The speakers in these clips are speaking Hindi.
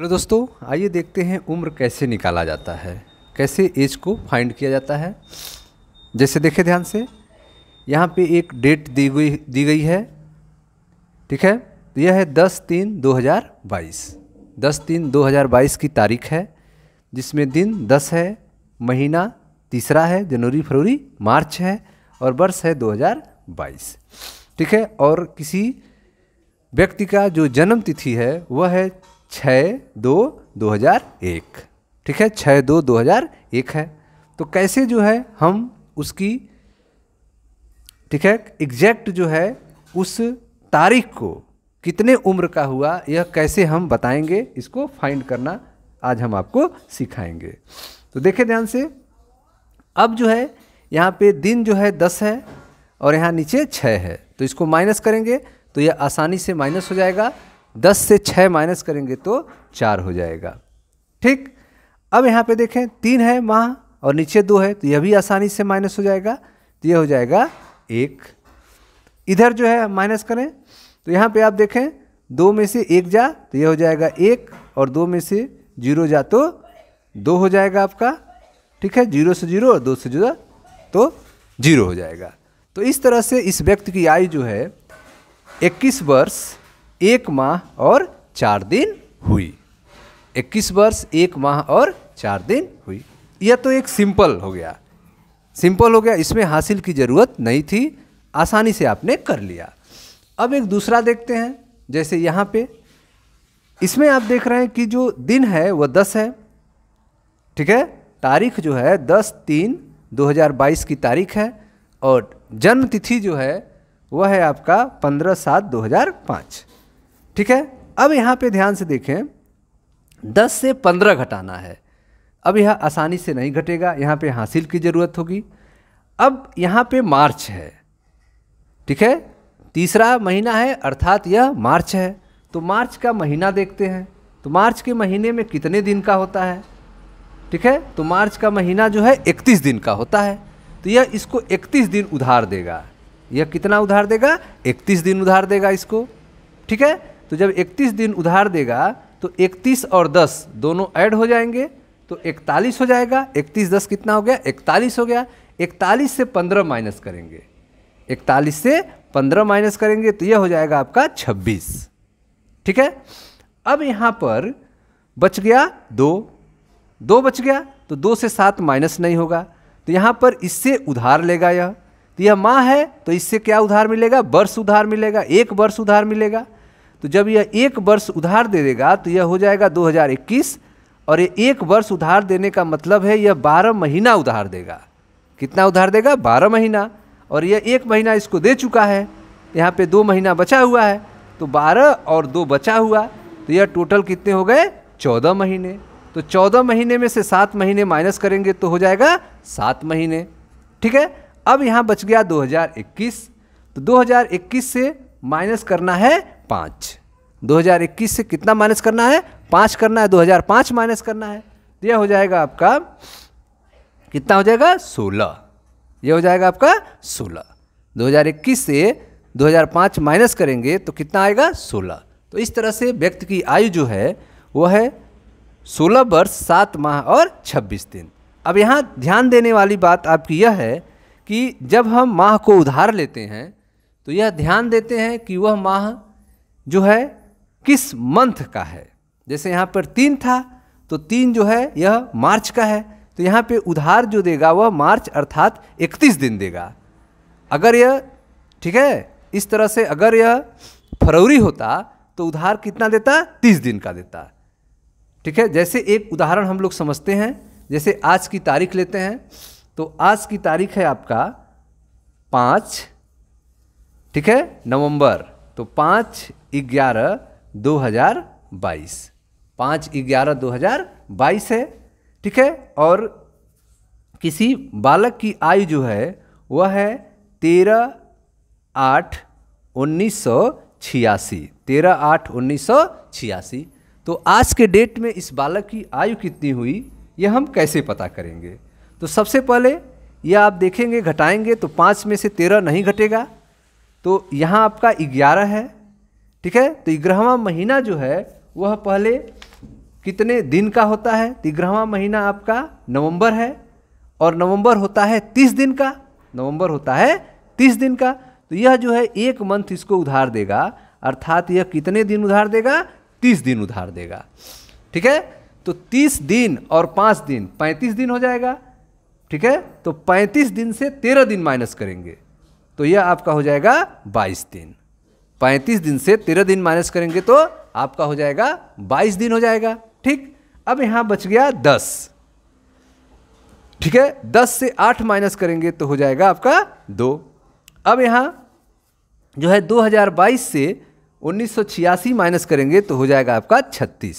हेलो दोस्तों आइए देखते हैं उम्र कैसे निकाला जाता है कैसे एज को फाइंड किया जाता है जैसे देखें ध्यान से यहाँ पे एक डेट दी गई दी गई है ठीक है तो यह है दस तीन दो हज़ार बाईस दस तीन दो हज़ार बाईस की तारीख है जिसमें दिन दस है महीना तीसरा है जनवरी फरवरी मार्च है और वर्ष है दो हज़ार बाईस ठीक है और किसी व्यक्ति का जो जन्म तिथि है वह है छः दो दो हज़ार एक ठीक है छः दो दो हज़ार एक है तो कैसे जो है हम उसकी ठीक है एग्जैक्ट जो है उस तारीख को कितने उम्र का हुआ यह कैसे हम बताएंगे इसको फाइंड करना आज हम आपको सिखाएंगे तो देखें ध्यान से अब जो है यहाँ पे दिन जो है दस है और यहाँ नीचे छः है तो इसको माइनस करेंगे तो यह आसानी से माइनस हो जाएगा दस से छः माइनस करेंगे तो चार हो जाएगा ठीक अब यहाँ पे देखें तीन है माह और नीचे दो है तो यह भी आसानी से माइनस हो जाएगा तो यह हो जाएगा एक इधर जो है माइनस करें तो यहाँ पे आप देखें दो में से एक जा तो यह हो जाएगा एक और दो में से जीरो जा तो दो हो जाएगा आपका ठीक है जीरो से जीरो और दो से जीरो तो जीरो हो जाएगा तो इस तरह से इस व्यक्ति की आयु जो है इक्कीस वर्ष एक माह और चार दिन हुई इक्कीस वर्ष एक माह और चार दिन हुई यह तो एक सिंपल हो गया सिंपल हो गया इसमें हासिल की ज़रूरत नहीं थी आसानी से आपने कर लिया अब एक दूसरा देखते हैं जैसे यहाँ पे इसमें आप देख रहे हैं कि जो दिन है वह दस है ठीक है तारीख जो है दस तीन 2022 की तारीख है और जन्म तिथि जो है वह है आपका पंद्रह सात 2005 ठीक है अब यहाँ पे ध्यान से देखें दस से पंद्रह घटाना है अब यह आसानी से नहीं घटेगा यहाँ पे हासिल की ज़रूरत होगी अब यहाँ पे मार्च है ठीक है तीसरा महीना है अर्थात यह मार्च है तो मार्च का महीना देखते हैं तो मार्च के महीने में कितने दिन का होता है ठीक है तो मार्च का महीना जो है इकतीस दिन का होता है तो यह इसको इकतीस दिन उधार देगा यह कितना उधार देगा इकतीस दिन उधार देगा इसको ठीक है तो जब 31 दिन उधार देगा तो 31 और 10 दोनों ऐड हो जाएंगे तो 41 हो जाएगा 31 10 कितना हो गया 41 हो गया 41 से 15 माइनस करेंगे 41 से 15 माइनस करेंगे तो यह हो जाएगा आपका 26 ठीक है अब यहाँ पर बच गया दो दो बच गया तो दो से सात माइनस नहीं होगा तो यहाँ पर इससे उधार लेगा यह तो यह माँ है तो इससे क्या उधार मिलेगा वर्ष उधार मिलेगा एक वर्ष उधार मिलेगा तो जब यह एक वर्ष उधार दे देगा तो यह हो जाएगा 2021 और ये एक वर्ष उधार देने का मतलब है यह बारह महीना उधार देगा कितना उधार देगा बारह महीना और यह एक महीना इसको दे चुका है यहाँ पे दो महीना बचा हुआ है तो बारह और दो बचा हुआ तो यह टोटल कितने हो गए चौदह महीने तो चौदह महीने में से सात महीने माइनस करेंगे तो हो जाएगा सात महीने ठीक है अब यहाँ बच गया 2021 तो 2021 से माइनस करना है पाँच 2021 से कितना माइनस करना है पाँच करना है 2005 माइनस करना है तो यह हो जाएगा आपका कितना हो जाएगा सोलह यह हो जाएगा आपका सोलह 2021 से 2005 माइनस करेंगे तो कितना आएगा सोलह तो इस तरह से व्यक्ति की आयु जो है वह है सोलह वर्ष सात माह और छब्बीस दिन अब यहाँ ध्यान देने वाली बात आपकी यह है कि जब हम माह को उधार लेते हैं तो यह ध्यान देते हैं कि वह माह जो है किस मंथ का है जैसे यहाँ पर तीन था तो तीन जो है यह मार्च का है तो यहाँ पे उधार जो देगा वह मार्च अर्थात 31 दिन देगा अगर यह ठीक है इस तरह से अगर यह फरवरी होता तो उधार कितना देता तीस दिन का देता ठीक है जैसे एक उदाहरण हम लोग समझते हैं जैसे आज की तारीख लेते हैं तो आज की तारीख है आपका पाँच ठीक है नवंबर तो पाँच ग्यारह दो हजार बाईस पाँच ग्यारह दो हजार बाईस है ठीक है और किसी बालक की आयु जो है वह है तेरह आठ उन्नीस सौ छियासी तेरह आठ उन्नीस सौ छियासी तो आज के डेट में इस बालक की आयु कितनी हुई यह हम कैसे पता करेंगे तो सबसे पहले यह आप देखेंगे घटाएंगे तो पाँच में से तेरह नहीं घटेगा तो यहाँ आपका ग्यारह है ठीक है तो ग्रहवा महीना जो है वह पहले कितने दिन का होता है तो ग्रहवा महीना आपका नवंबर है और नवंबर होता है तीस दिन का नवंबर होता है तीस दिन का तो यह जो है एक मंथ इसको उधार देगा अर्थात यह कितने दिन उधार देगा तीस दिन उधार देगा ठीक है तो तीस दिन और पाँच दिन पैंतीस दिन हो जाएगा ठीक है तो पैंतीस दिन से तेरह दिन माइनस करेंगे तो यह आपका हो जाएगा बाईस दिन पैंतीस दिन से तेरह दिन माइनस करेंगे तो आपका हो जाएगा बाईस दिन हो जाएगा ठीक अब यहाँ बच गया दस ठीक है दस से आठ माइनस करेंगे तो हो जाएगा आपका दो अब यहाँ जो है 2022 से छियासी माइनस करेंगे तो हो जाएगा आपका 36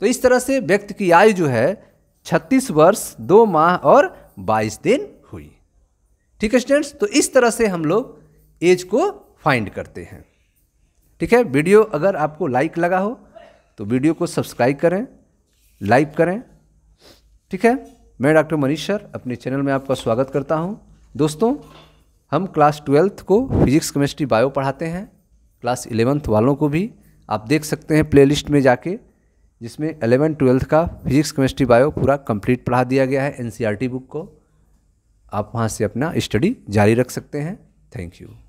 तो इस तरह से व्यक्ति की आयु जो है 36 वर्ष दो माह और 22 दिन ठीक है स्टूडेंट्स तो इस तरह से हम लोग एज को फाइंड करते हैं ठीक है वीडियो अगर आपको लाइक लगा हो तो वीडियो को सब्सक्राइब करें लाइक करें ठीक है मैं डॉक्टर मनीष सर अपने चैनल में आपका स्वागत करता हूँ दोस्तों हम क्लास ट्वेल्थ को फिजिक्स केमिस्ट्री बायो पढ़ाते हैं क्लास इलेवेंथ वालों को भी आप देख सकते हैं प्लेलिस्ट में जाके जिसमें एलेवन ट्वेल्थ का फिजिक्स केमिस्ट्री बायो पूरा कंप्लीट पढ़ा दिया गया है एनसीईआरटी बुक e को आप वहाँ से अपना स्टडी जारी रख सकते हैं थैंक यू